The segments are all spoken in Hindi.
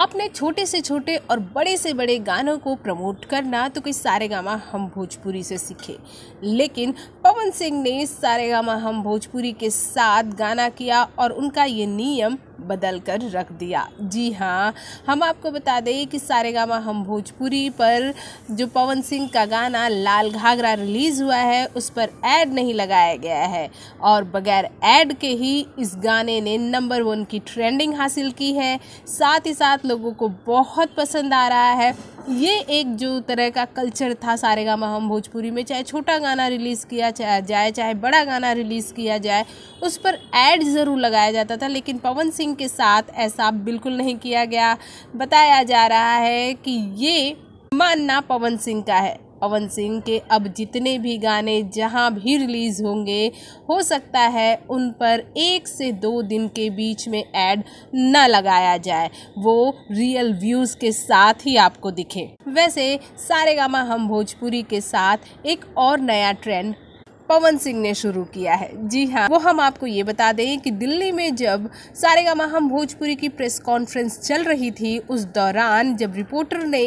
अपने छोटे से छोटे और बड़े से बड़े गानों को प्रमोट करना तो कोई सारे गामा हम भोजपुरी से सीखे लेकिन पवन सिंह ने सारे गामा हम भोजपुरी के साथ गाना किया और उनका ये नियम बदल कर रख दिया जी हाँ हम आपको बता दें कि सारे गामा हम भोजपुरी पर जो पवन सिंह का गाना लाल घाघरा रिलीज़ हुआ है उस पर ऐड नहीं लगाया गया है और बगैर ऐड के ही इस गाने ने नंबर वन की ट्रेंडिंग हासिल की है साथ ही साथ लोगों को बहुत पसंद आ रहा है ये एक जो तरह का कल्चर था सारे गामा हम भोजपुरी में चाहे छोटा गाना रिलीज़ किया जाए चाहे बड़ा गाना रिलीज़ किया जाए उस पर ऐड ज़रूर लगाया जाता था लेकिन पवन सिंह के साथ ऐसा बिल्कुल नहीं किया गया बताया जा रहा है कि ये मानना पवन सिंह का है पवन सिंह के अब जितने भी गाने जहां भी रिलीज़ होंगे हो सकता है उन पर एक से दो दिन के बीच में ऐड न लगाया जाए वो रियल व्यूज़ के साथ ही आपको दिखे वैसे सारे गामा हम भोजपुरी के साथ एक और नया ट्रेंड पवन सिंह ने शुरू किया है जी हाँ वो हम आपको ये बता दें कि दिल्ली में जब सारेगामा हम भोजपुरी की प्रेस कॉन्फ्रेंस चल रही थी उस दौरान जब रिपोर्टर ने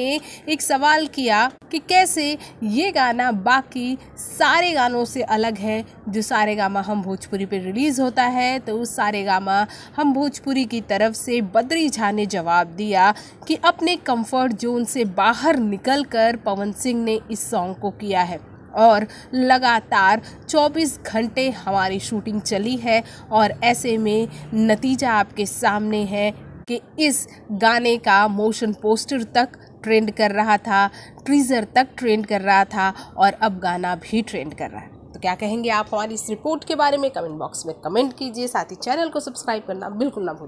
एक सवाल किया कि कैसे ये गाना बाकी सारे गानों से अलग है जो सारे गामा हम भोजपुरी पे रिलीज़ होता है तो उस सारे गामा हम भोजपुरी की तरफ से बद्री झा ने जवाब दिया कि अपने कम्फर्ट जोन से बाहर निकल पवन सिंह ने इस सॉन्ग को किया है और लगातार 24 घंटे हमारी शूटिंग चली है और ऐसे में नतीजा आपके सामने है कि इस गाने का मोशन पोस्टर तक ट्रेंड कर रहा था ट्रीज़र तक ट्रेंड कर रहा था और अब गाना भी ट्रेंड कर रहा है तो क्या कहेंगे आप हमारी इस रिपोर्ट के बारे में कमेंट बॉक्स में कमेंट कीजिए साथ ही चैनल को सब्सक्राइब करना बिल्कुल ना भूलें